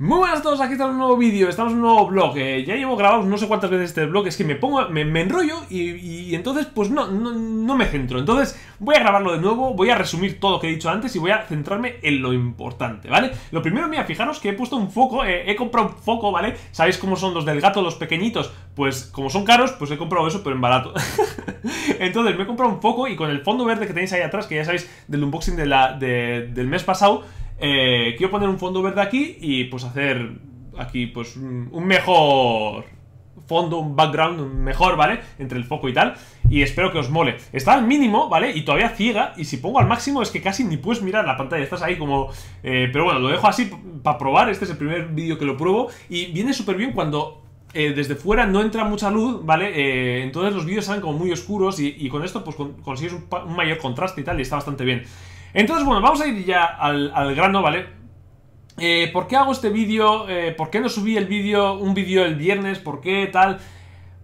Muy buenas a todos, aquí está un nuevo vídeo, estamos en un nuevo blog eh, Ya llevo grabado no sé cuántas veces este blog, es que me pongo, me, enrollo y, entonces pues no, no, me centro Entonces voy a grabarlo de nuevo, voy a resumir todo lo que he dicho antes y voy a centrarme en lo importante, ¿vale? Lo primero, mira, fijaros que he puesto un foco, eh, he comprado un foco, ¿vale? ¿Sabéis cómo son los del gato, los pequeñitos? Pues como son caros, pues he comprado eso, pero en barato Entonces me he comprado un foco y con el fondo verde que tenéis ahí atrás, que ya sabéis del unboxing de del mes pasado eh, quiero poner un fondo verde aquí y pues hacer aquí pues un mejor fondo, un background mejor, ¿vale? Entre el foco y tal. Y espero que os mole. Está al mínimo, ¿vale? Y todavía ciega. Y si pongo al máximo es que casi ni puedes mirar la pantalla. Estás ahí como... Eh, pero bueno, lo dejo así para probar. Este es el primer vídeo que lo pruebo. Y viene súper bien cuando... Eh, desde fuera no entra mucha luz, ¿vale? entonces los vídeos salen como muy oscuros y, con esto pues consigues un mayor contraste y tal y está bastante bien. Entonces, bueno, vamos a ir ya al, grano, ¿vale? Eh, ¿Por qué hago este vídeo? Eh, ¿Por qué no subí el vídeo, un vídeo el viernes? ¿Por qué tal?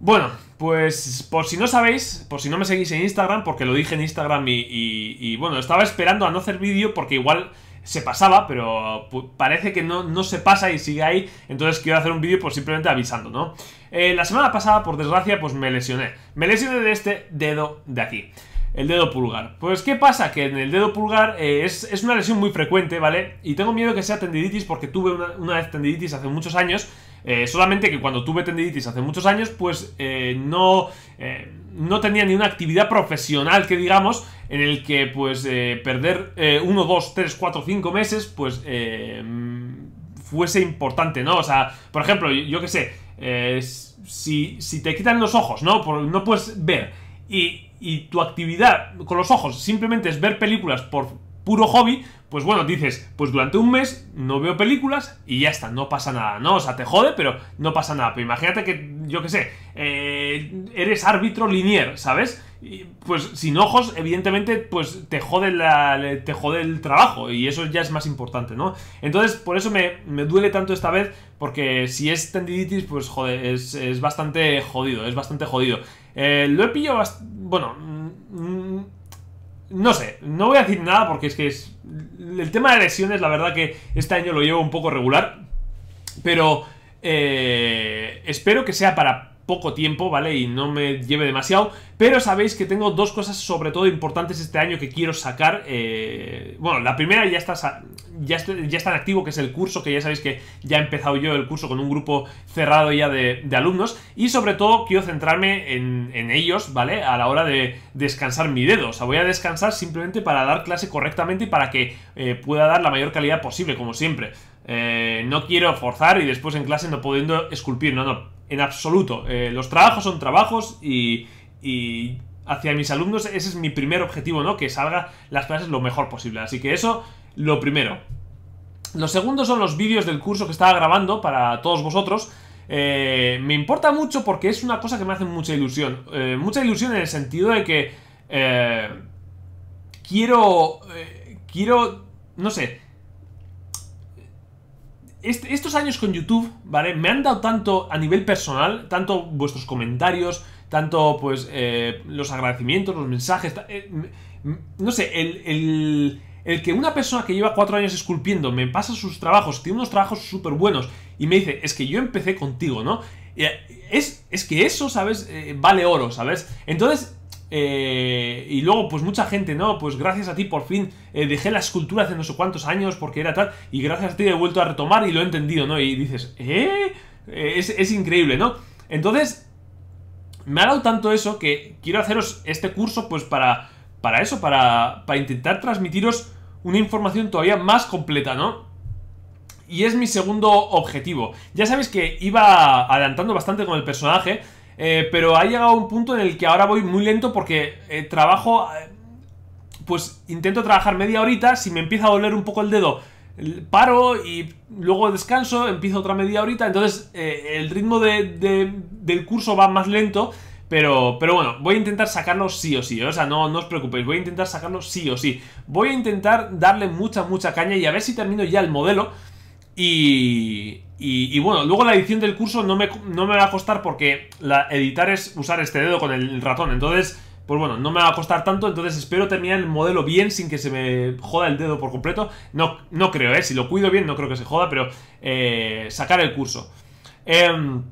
Bueno, pues por si no sabéis, por si no me seguís en Instagram, porque lo dije en Instagram y, bueno, estaba esperando a no hacer vídeo porque igual se pasaba, pero parece que no, se pasa y sigue ahí, entonces quiero hacer un vídeo por pues, simplemente avisando, ¿no? Eh, la semana pasada, por desgracia, pues me lesioné. Me lesioné de este dedo de aquí el dedo pulgar. Pues ¿qué pasa? Que en el dedo pulgar eh, es, es, una lesión muy frecuente, ¿vale? Y tengo miedo que sea tendinitis porque tuve una, vez tendinitis hace muchos años. Eh, solamente que cuando tuve tendinitis hace muchos años, pues eh, no, no tenía ni una actividad profesional que digamos en el que pues perder ...uno, dos, 3, cuatro, cinco meses pues fuese importante, ¿no? O sea, por ejemplo, yo, que sé, si, si te quitan los ojos, ¿no? no puedes ver y y tu actividad con los ojos simplemente es ver películas por puro hobby, pues bueno, dices, pues durante un mes no veo películas y ya está, no pasa nada, ¿no? O sea, te jode, pero no pasa nada. Pero imagínate que, yo qué sé, eh, eres árbitro linier, ¿sabes? pues sin ojos, evidentemente, pues te jode, la, te jode el trabajo y eso ya es más importante, ¿no? Entonces, por eso me, duele tanto esta vez, porque si es tendiditis, pues joder, es, es bastante jodido, es bastante jodido. Eh, lo he pillado Bueno... Mm, mm, no sé, no voy a decir nada porque es que es... El tema de lesiones, la verdad que este año lo llevo un poco regular. Pero eh, espero que sea para poco tiempo, ¿vale? Y no me lleve demasiado. Pero sabéis que tengo dos cosas sobre todo importantes este año que quiero sacar. Eh, bueno, la primera ya está, ya, está, ya está en activo, que es el curso, que ya sabéis que ya he empezado yo el curso con un grupo cerrado ya de, alumnos. Y sobre todo quiero centrarme en, ellos, ¿vale? A la hora de descansar mi dedo. O sea, voy a descansar simplemente para dar clase correctamente y para que eh, pueda dar la mayor calidad posible, como siempre. Eh, no quiero forzar y después en clase no pudiendo esculpir, no, no en absoluto. Eh, los trabajos son trabajos y, hacia mis alumnos ese es mi primer objetivo, ¿no? Que salga las clases lo mejor posible. Así que eso, lo primero. Lo segundo son los vídeos del curso que estaba grabando para todos vosotros. Eh, me importa mucho porque es una cosa que me hace mucha ilusión. Eh, mucha ilusión en el sentido de que quiero... quiero... no sé, estos años con YouTube, ¿vale? Me han dado tanto a nivel personal, tanto vuestros comentarios, tanto pues eh, los agradecimientos, los mensajes, eh, no sé, el, el, que una persona que lleva cuatro años esculpiendo me pasa sus trabajos, tiene unos trabajos súper buenos y me dice, es que yo empecé contigo, ¿no? Eh, es, es que eso, ¿sabes? vale oro, ¿sabes? Entonces, eh, y luego, pues mucha gente, ¿no? Pues gracias a ti por fin eh, dejé la escultura hace no sé cuántos años porque era tal, y gracias a ti he vuelto a retomar y lo he entendido, ¿no? Y dices, ¿eh? ¿eh? Es, es increíble, ¿no? Entonces, me ha dado tanto eso que quiero haceros este curso, pues para, para eso, para, para intentar transmitiros una información todavía más completa, ¿no? Y es mi segundo objetivo. Ya sabéis que iba adelantando bastante con el personaje, eh, pero ha llegado un punto en el que ahora voy muy lento porque eh, trabajo... Eh, pues intento trabajar media horita, si me empieza a doler un poco el dedo, paro y luego descanso, empiezo otra media horita, entonces el ritmo del curso va más lento, pero, pero bueno, voy a intentar sacarlo sí o sí, o sea, no, no os preocupéis, voy a intentar sacarlo sí o sí. Voy a intentar darle mucha, mucha caña y a ver si termino ya el modelo y, y, bueno, luego la edición del curso no me, va a costar porque la, editar es usar este dedo con el ratón. Entonces, pues bueno, no me va a costar tanto. Entonces espero terminar el modelo bien sin que se me joda el dedo por completo. No, no creo, ¿eh? Si lo cuido bien no creo que se joda, pero eh, sacar el curso. Em,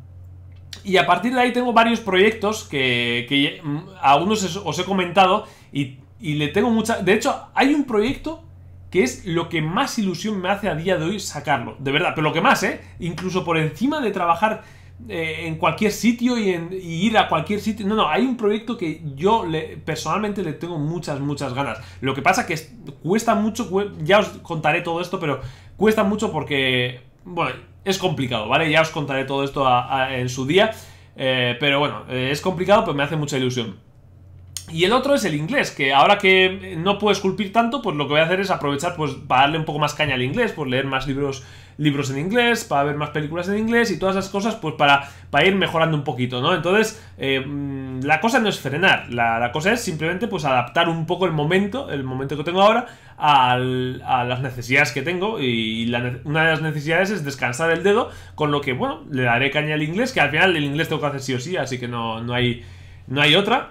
y a partir de ahí tengo varios proyectos que, que mm, a algunos os he comentado y, y le tengo mucha... De hecho, hay un proyecto que es lo que más ilusión me hace a día de hoy sacarlo. De verdad, pero lo que más, ¿eh? Incluso por encima de trabajar eh, en cualquier sitio y, ir a cualquier sitio. No, no, hay un proyecto que yo personalmente le tengo muchas, muchas ganas. Lo que pasa que cuesta mucho, ya os contaré todo esto, pero cuesta mucho porque, bueno, es complicado, ¿vale? Ya os contaré todo esto en su día. Eh, pero bueno, eh, es complicado, pero me hace mucha ilusión. Y el otro es el inglés, que ahora que no puedo esculpir tanto, pues lo que voy a hacer es aprovechar pues, para darle un poco más caña al inglés, pues leer más libros, libros en inglés, para ver más películas en inglés y todas esas cosas, pues para, para ir mejorando un poquito, ¿no? Entonces, eh, la cosa no es frenar, la, cosa es simplemente pues adaptar un poco el momento, el momento que tengo ahora, a las necesidades que tengo y una de las necesidades es descansar el dedo, con lo que, bueno, le daré caña al inglés, que al final el inglés tengo que hacer sí o sí, así que no, no hay, no hay otra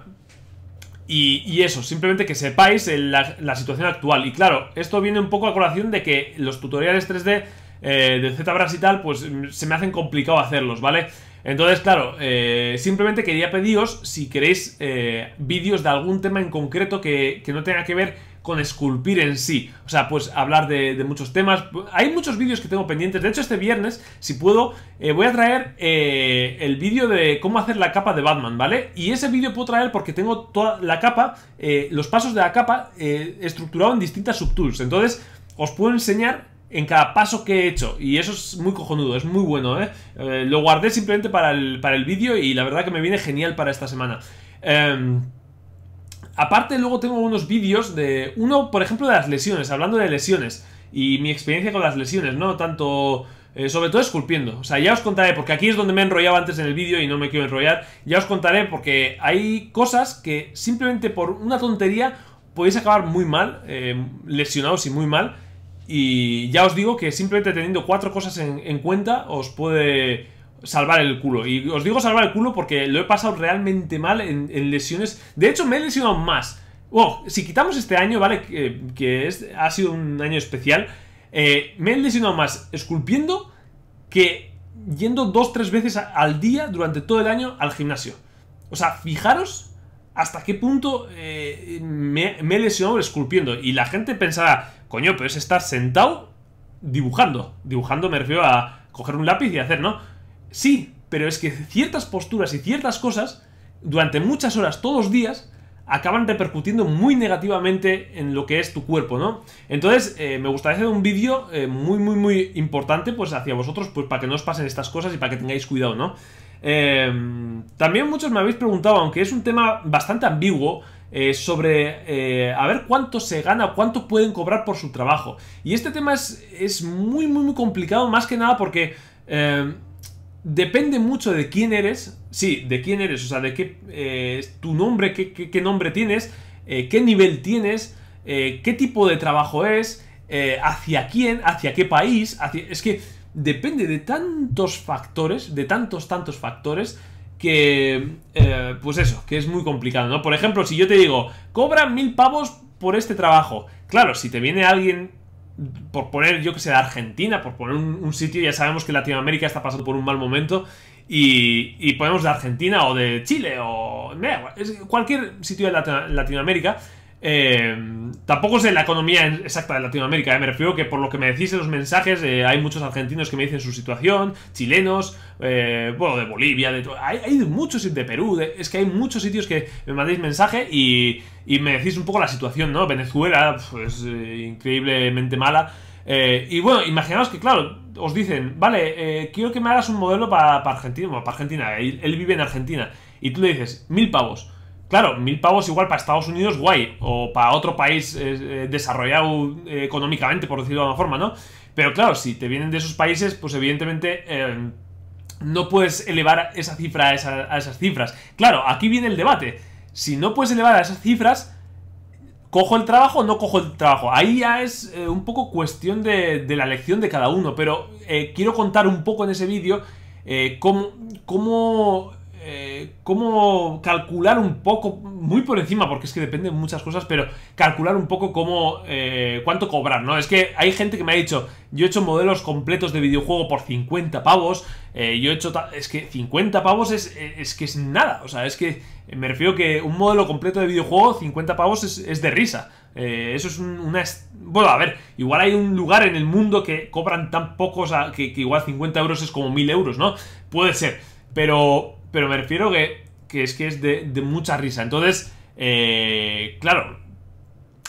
y, eso, simplemente que sepáis la, situación actual. Y claro, esto viene un poco a colación de que los tutoriales 3D eh, de ZBrush y tal, pues mm, se me hacen complicado hacerlos, ¿vale? Entonces, claro, eh, simplemente quería pediros si queréis eh, vídeos de algún tema en concreto que, que no tenga que ver con esculpir en sí. O sea, pues hablar de, muchos temas. Hay muchos vídeos que tengo pendientes. De hecho, este viernes, si puedo, eh, voy a traer eh, el vídeo de cómo hacer la capa de Batman, ¿vale? Y ese vídeo puedo traer porque tengo toda la capa, eh, los pasos de la capa estructurado en distintas subtools. Entonces, os puedo enseñar en cada paso que he hecho. Y eso es muy cojonudo, es muy bueno, ¿eh? lo guardé simplemente para el, para el vídeo y la verdad que me viene genial para esta semana. Em, Aparte, luego tengo unos vídeos de. Uno, por ejemplo, de las lesiones, hablando de lesiones. Y mi experiencia con las lesiones, ¿no? Tanto. Eh, sobre todo esculpiendo. O sea, ya os contaré, porque aquí es donde me he enrollado antes en el vídeo y no me quiero enrollar. Ya os contaré porque hay cosas que simplemente por una tontería podéis acabar muy mal, eh, lesionados y muy mal. Y ya os digo que simplemente teniendo cuatro cosas en cuenta os puede salvar el culo. Y os digo salvar el culo porque lo he pasado realmente mal en, lesiones. De hecho, me he lesionado más. si quitamos este año, ¿vale? Que, ha sido un año especial. Eh, me he lesionado más esculpiendo que yendo dos, tres veces al día durante todo el año al gimnasio. O sea, fijaros hasta qué punto eh, me, me, he lesionado esculpiendo. Y la gente pensará, coño, pero es estar sentado dibujando. Dibujando me refiero a coger un lápiz y hacer, ¿no? Sí, pero es que ciertas posturas y ciertas cosas, durante muchas horas, todos los días, acaban repercutiendo muy negativamente en lo que es tu cuerpo, ¿no? Entonces, eh, me gustaría hacer un vídeo eh, muy, muy, muy importante, pues, hacia vosotros, pues, para que no os pasen estas cosas y para que tengáis cuidado, ¿no? Eh, también muchos me habéis preguntado, aunque es un tema bastante ambiguo, sobre a ver cuánto se gana, cuánto pueden cobrar por su trabajo. Y este tema es, es muy, muy, muy complicado, más que nada porque depende mucho de quién eres. Sí, de quién eres, o sea, de qué eh, tu nombre, qué, nombre tienes, eh, qué nivel tienes, eh, qué tipo de trabajo es, hacia quién, hacia qué país. Es que depende de tantos factores, de tantos, tantos factores. Que, pues eso, que es muy complicado, ¿no? Por ejemplo, si yo te digo, cobran mil pavos por este trabajo. Claro, si te viene alguien por poner, yo que sé, Argentina, por poner un, sitio, ya sabemos que Latinoamérica está pasando por un mal momento y, y ponemos de Argentina o de Chile o cualquier sitio de Latinoamérica eh, tampoco sé la economía exacta de Latinoamérica, eh. me refiero que por lo que me decís en los mensajes, eh, hay muchos argentinos que me dicen su situación, chilenos, eh, bueno, de Bolivia, de hay, hay muchos de Perú, es que hay muchos sitios que me mandáis mensaje y, y me decís un poco la situación, ¿no? Venezuela, pues increíblemente mala. y bueno, imaginaos que, claro, os dicen, vale, quiero que me hagas un modelo para Argentina, para Argentina, él vive en Argentina, y tú le dices, mil pavos. Claro, mil pavos igual para Estados Unidos, guay, o para otro país eh, eh, desarrollado eh, económicamente, por decirlo de alguna forma, ¿no? Pero claro, si te vienen de esos países, pues evidentemente no puedes elevar esa cifra a, esas cifras. Claro, aquí viene el debate. Si no puedes elevar a esas cifras, ¿cojo el trabajo o no cojo el trabajo? Ahí ya es un poco cuestión de, la elección de cada uno, pero quiero contar un poco en ese vídeo cómo, cómo eh, cómo calcular un poco, muy por encima, porque es que depende muchas cosas, pero calcular un poco cómo, eh, cuánto cobrar, ¿no? Es que hay gente que me ha dicho, yo he hecho modelos completos de videojuego por 50 pavos, eh, yo he hecho, es que 50 pavos es, es, que es nada, o sea, es que me refiero que un modelo completo de videojuego, 50 pavos es, de risa. eso es una... Bueno, a ver, igual hay un lugar en el mundo que cobran tan pocos, que, que igual 50 euros es como 1000 euros, ¿no? Puede ser, pero pero me refiero que, es que es de, mucha risa. Entonces, eh, claro,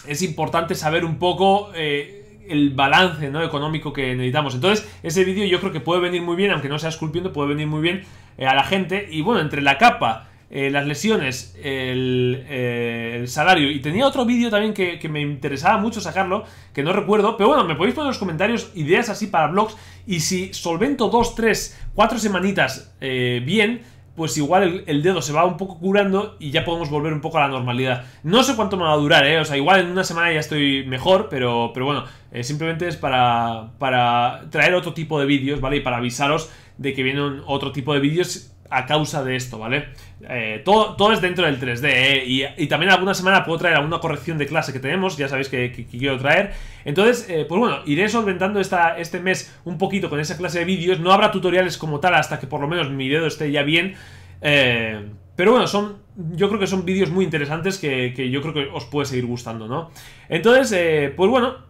es importante saber un poco eh, el balance ¿no? económico que necesitamos. Entonces, ese vídeo yo creo que puede venir muy bien, aunque no sea esculpiendo, puede venir muy bien eh, a la gente. Y bueno, entre la capa, las lesiones, el, el, salario. Y tenía otro vídeo también que, me interesaba mucho sacarlo, que no recuerdo. Pero bueno, me podéis poner en los comentarios ideas así para vlogs. Y si solvento dos, tres, cuatro semanitas bien pues igual el, dedo se va un poco curando y ya podemos volver un poco a la normalidad. No sé cuánto me va a durar, ¿eh? O sea, igual en una semana ya estoy mejor, pero, pero bueno, eh, simplemente es para, para traer otro tipo de vídeos, ¿vale? Y para avisaros de que vienen otro tipo de vídeos a causa de esto, ¿vale? Eh, todo, todo, es dentro del 3D, ¿eh? y, también alguna semana puedo traer alguna corrección de clase que tenemos, ya sabéis que, quiero traer. Entonces, eh, pues bueno, iré solventando esta, este mes un poquito con esa clase de vídeos. No habrá tutoriales como tal hasta que por lo menos mi dedo esté ya bien. Eh, pero bueno, son yo creo que son vídeos muy interesantes que, que, yo creo que os puede seguir gustando, ¿no? Entonces, pues bueno,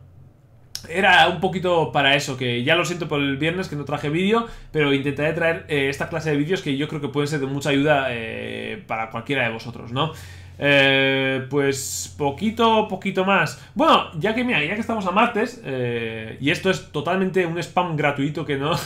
era un poquito para eso, que ya lo siento por el viernes que no traje vídeo, pero intentaré traer eh, esta clase de vídeos que yo creo que pueden ser de mucha ayuda eh, para cualquiera de vosotros, ¿no? Eh, pues poquito, poquito más. Bueno, ya que ya que estamos a martes, y esto es totalmente un spam gratuito que no,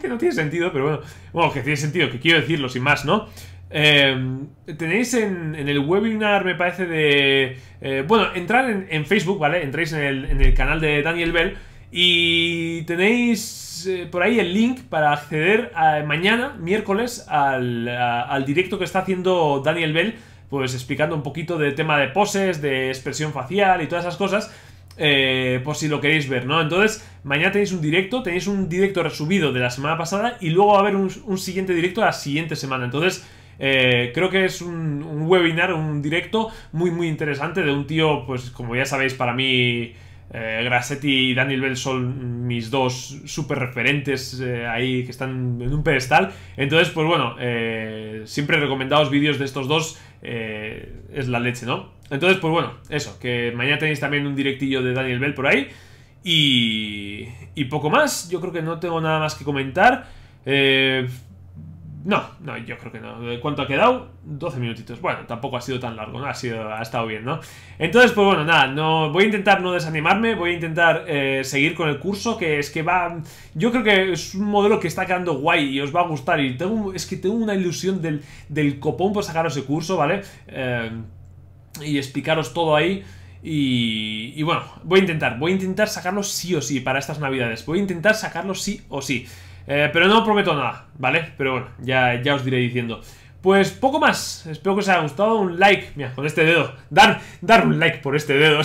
que no tiene sentido, pero bueno, bueno, que tiene sentido, que quiero decirlo sin más, ¿no? Eh, tenéis en, el webinar, me parece, de. Eh, bueno, entrar en, Facebook, ¿vale? Entréis en el, canal de Daniel Bell y tenéis eh, por ahí el link para acceder eh, mañana, miércoles, al, al directo que está haciendo Daniel Bell, pues explicando un poquito de tema de poses, de expresión facial y todas esas cosas. por si lo queréis ver, ¿no? Entonces, mañana tenéis un directo, tenéis un directo resubido de la semana pasada y luego va a haber un siguiente directo la siguiente semana. Entonces, eh, creo que es un, webinar, un directo muy, muy interesante de un tío, pues como ya sabéis, para mí... Eh, Grassetti y Daniel Bell son mis dos super referentes eh, ahí que están en un pedestal. Entonces, pues bueno, eh, siempre recomendados vídeos de estos dos es la leche, ¿no? Entonces, pues bueno, eso, que mañana tenéis también un directillo de Daniel Bell por ahí. Y, y poco más, yo creo que no tengo nada más que comentar. Eh, no, no, yo creo que no. ¿Cuánto ha quedado? 12 minutitos. Bueno, tampoco ha sido tan largo, ¿no? Ha, sido, ha estado bien, ¿no? Entonces, pues bueno, nada, no, voy a intentar no desanimarme, voy a intentar eh, seguir con el curso, que es que va... Yo creo que es un modelo que está quedando guay y os va a gustar y tengo, es que tengo una ilusión del, copón por sacaros el curso, ¿vale? Eh, y explicaros todo ahí. Y, y bueno, voy a intentar, voy a intentar sacarlo sí o sí para estas navidades. Voy a intentar sacarlo sí o sí. Eh, pero no prometo nada, ¿vale? Pero bueno, ya, ya os diré diciendo. Pues poco más, espero que os haya gustado, un like, mira, con este dedo, dar, dar un like por este dedo,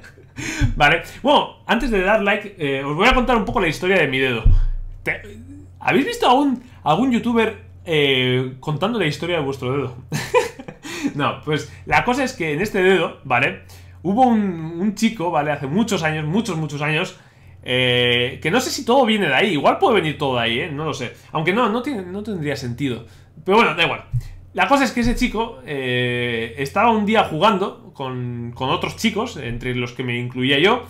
vale, bueno, antes de dar like, eh, os voy a contar un poco la historia de mi dedo, ¿habéis visto algún, algún youtuber eh, contando la historia de vuestro dedo? no, pues la cosa es que en este dedo, vale, hubo un, un chico, vale, hace muchos años, muchos, muchos años, eh, que no sé si todo viene de ahí. Igual puede venir todo de ahí, ¿eh? No lo sé. Aunque no, no, tiene, no tendría sentido. Pero bueno, da igual. La cosa es que ese chico eh, estaba un día jugando con, otros chicos, entre los que me incluía yo.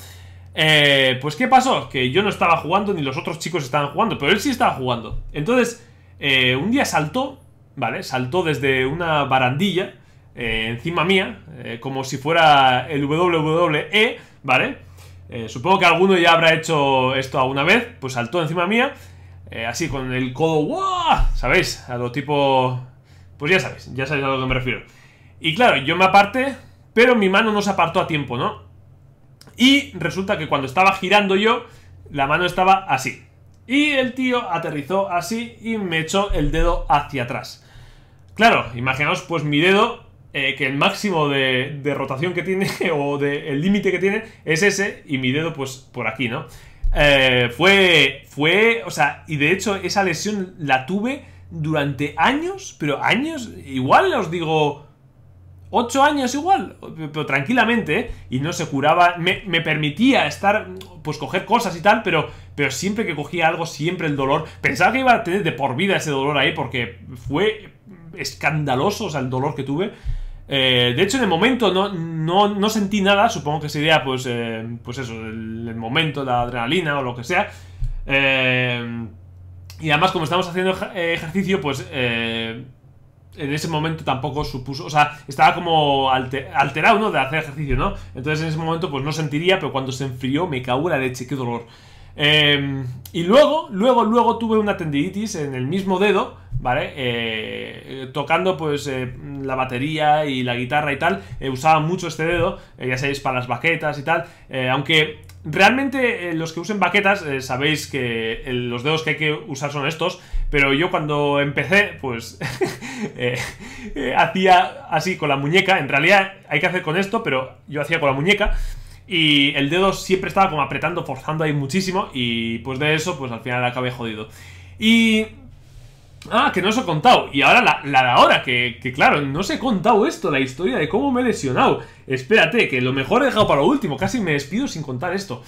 pues ¿qué pasó? Que yo no estaba jugando ni los otros chicos estaban jugando, pero él sí estaba jugando. Entonces, un día saltó, ¿vale? Saltó desde una barandilla encima mía, como si fuera el WWE, ¿vale? Eh, supongo que alguno ya habrá hecho esto alguna vez. Pues saltó encima mía. Eh, así, con el codo. ¿Sabéis? A lo tipo... Pues ya sabéis, ya sabéis a lo que me refiero. Y claro, yo me aparté, pero mi mano no se apartó a tiempo, ¿no? Y resulta que cuando estaba girando yo, la mano estaba así. Y el tío aterrizó así y me echó el dedo hacia atrás. Claro, imaginaos pues mi dedo eh, que el máximo de, rotación que tiene o de, el límite que tiene es ese y mi dedo pues por aquí, ¿no? Eh, fue, fue, o sea, y de hecho esa lesión la tuve durante años, pero años, igual os digo, Ocho años igual, pero tranquilamente, ¿eh? y no se curaba, me, permitía estar, pues coger cosas y tal, pero, pero siempre que cogía algo, siempre el dolor, pensaba que iba a tener de por vida ese dolor ahí, porque fue escandaloso, o sea, el dolor que tuve, eh, de hecho, en el momento no, sentí nada, supongo que sería pues, eh, pues eso, el, momento, la adrenalina o lo que sea. Eh, y además, como estamos haciendo ejercicio, pues en ese momento tampoco supuso, o sea, estaba como alterado, ¿no? De hacer ejercicio, ¿no? Entonces en ese momento pues no sentiría, pero cuando se enfrió me cagó la leche, qué dolor. Em, y luego, luego, luego tuve una tendiditis en el mismo dedo, ¿vale? Eh, tocando pues eh, la batería y la guitarra y tal. Eh, usaba mucho este dedo, ya sabéis, para las baquetas y tal. aunque realmente los que usen baquetas sabéis que los dedos que hay que usar son estos. Pero yo cuando empecé, pues hacía así con la muñeca. En realidad hay que hacer con esto, pero yo hacía con la muñeca. Y el dedo siempre estaba como apretando, forzando ahí muchísimo. Y pues de eso, pues al final acabé jodido. Y... Ah, que no os he contado. Y ahora la, de ahora, que, claro, no os he contado esto, la historia de cómo me he lesionado. Espérate, que lo mejor he dejado para lo último. Casi me despido sin contar esto.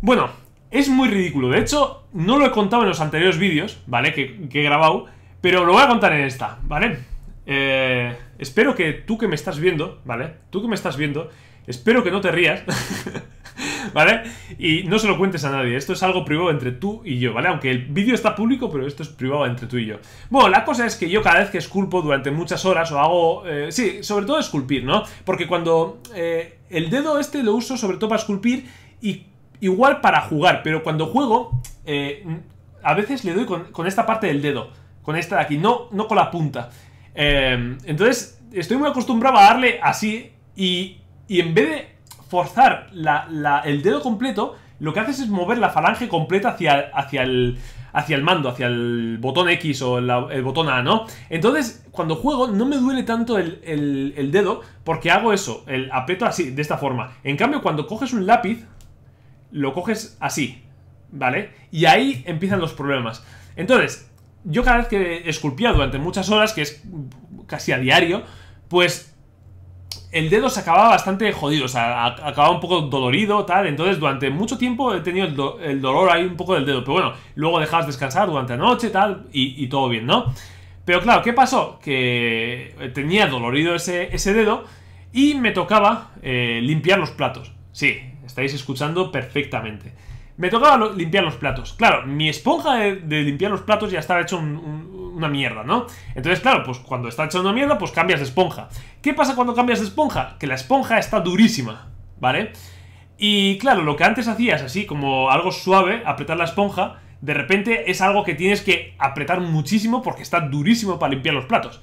Bueno, es muy ridículo. De hecho, no lo he contado en los anteriores vídeos, ¿vale? Que, que he grabado. Pero lo voy a contar en esta, ¿vale? Eh, espero que tú que me estás viendo, ¿vale? Tú que me estás viendo Espero que no te rías. ¿Vale? Y no se lo cuentes a nadie. Esto es algo privado entre tú y yo, ¿vale? Aunque el vídeo está público, pero esto es privado entre tú y yo. Bueno, la cosa es que yo cada vez que esculpo durante muchas horas o hago... Eh, sí, sobre todo esculpir, ¿no? Porque cuando... Eh, el dedo este lo uso sobre todo para esculpir y igual para jugar, pero cuando juego... Eh, a veces le doy con, con, esta parte del dedo, con esta de aquí, no, no con la punta. entonces, estoy muy acostumbrado a darle así y y en vez de forzar el dedo completo, lo que haces es mover la falange completa hacia, hacia, el, hacia el mando, hacia el botón X o el botón A, ¿no? Entonces, cuando juego no me duele tanto el, dedo porque hago eso, el aprieto así, de esta forma. En cambio, cuando coges un lápiz, lo coges así, ¿vale? Y ahí empiezan los problemas. Entonces, yo cada vez que esculpía durante muchas horas, que es casi a diario, pues el dedo se acababa bastante jodido, o sea, acababa un poco dolorido, tal. Entonces, durante mucho tiempo he tenido el, dolor ahí un poco del dedo. Pero bueno, luego dejabas descansar durante la noche, tal, y, todo bien, ¿no? Pero claro, ¿qué pasó? Que tenía dolorido ese, dedo y me tocaba eh, limpiar los platos. Sí, estáis escuchando perfectamente. Me tocaba limpiar los platos. Claro, mi esponja de, limpiar los platos ya estaba hecho un una mierda, ¿no? Entonces, claro, pues cuando está echando una mierda, pues cambias de esponja. ¿Qué pasa cuando cambias de esponja? Que la esponja está durísima, ¿vale? Y claro, lo que antes hacías así, como algo suave, apretar la esponja, de repente es algo que tienes que apretar muchísimo porque está durísimo para limpiar los platos.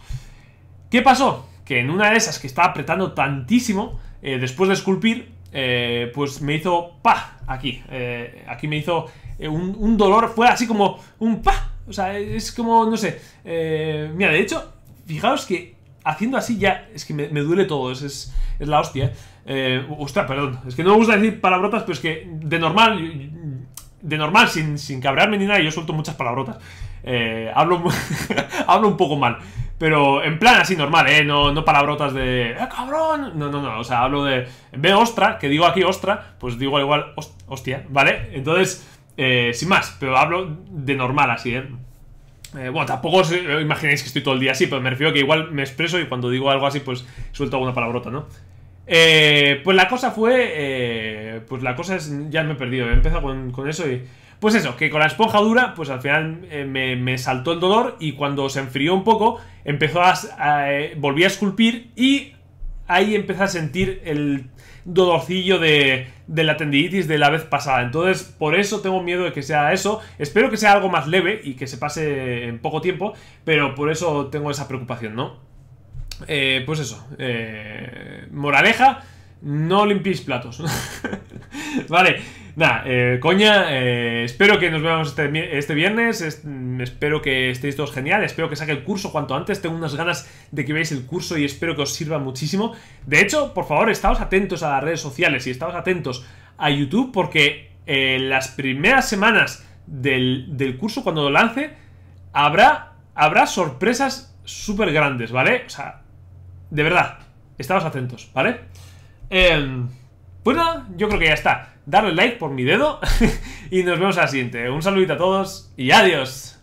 ¿Qué pasó? Que en una de esas que estaba apretando tantísimo, eh, después de esculpir, eh, pues me hizo pa aquí. Eh, aquí me hizo un, un, dolor, fue así como un pa o sea, es como, no sé. Eh, mira, de hecho, fijaos que haciendo así ya, es que me, duele todo, es, es, la hostia. Eh. eh, ostras, perdón, es que no me gusta decir palabrotas, pero es que de normal, de normal, sin, sin cabrearme ni nada, yo suelto muchas palabrotas. Eh, hablo, hablo un poco mal, pero en plan así normal, ¿eh? No, no palabrotas de ¡Eh, cabrón! No, no, no, o sea, hablo de. En vez de ostra, que digo aquí ostra, pues digo igual hostia, ¿vale? Entonces. Eh, sin más, pero hablo de normal así, ¿eh? ¿eh? bueno, tampoco os imagináis que estoy todo el día así, pero me refiero que igual me expreso y cuando digo algo así, pues suelto alguna palabrota, ¿no? Eh, pues la cosa fue. pues la cosa es. Ya me he perdido, he empezado con, eso y. Pues eso, que con la esponja dura, pues al final me, saltó el dolor y cuando se enfrió un poco, empezó a volví a esculpir y ahí empieza a sentir el dolorcillo de, la tendinitis de la vez pasada. Entonces, por eso tengo miedo de que sea eso. Espero que sea algo más leve y que se pase en poco tiempo, pero por eso tengo esa preocupación, ¿no? Eh, pues eso. Eh, moraleja, no limpies platos. vale. Nada, eh, coña, eh, espero que nos veamos este, este viernes, mm, espero que estéis todos geniales espero que saque el curso cuanto antes, tengo unas ganas de que veáis el curso y espero que os sirva muchísimo. De hecho, por favor, estáos atentos a las redes sociales y estáos atentos a YouTube porque en eh, las primeras semanas del, curso, cuando lo lance, habrá, habrá sorpresas súper grandes, ¿vale? O sea, de verdad, estáos atentos, ¿vale? Eh, bueno, pues yo creo que ya está. Darle like por mi dedo y nos vemos a siguiente. Un saludito a todos y adiós.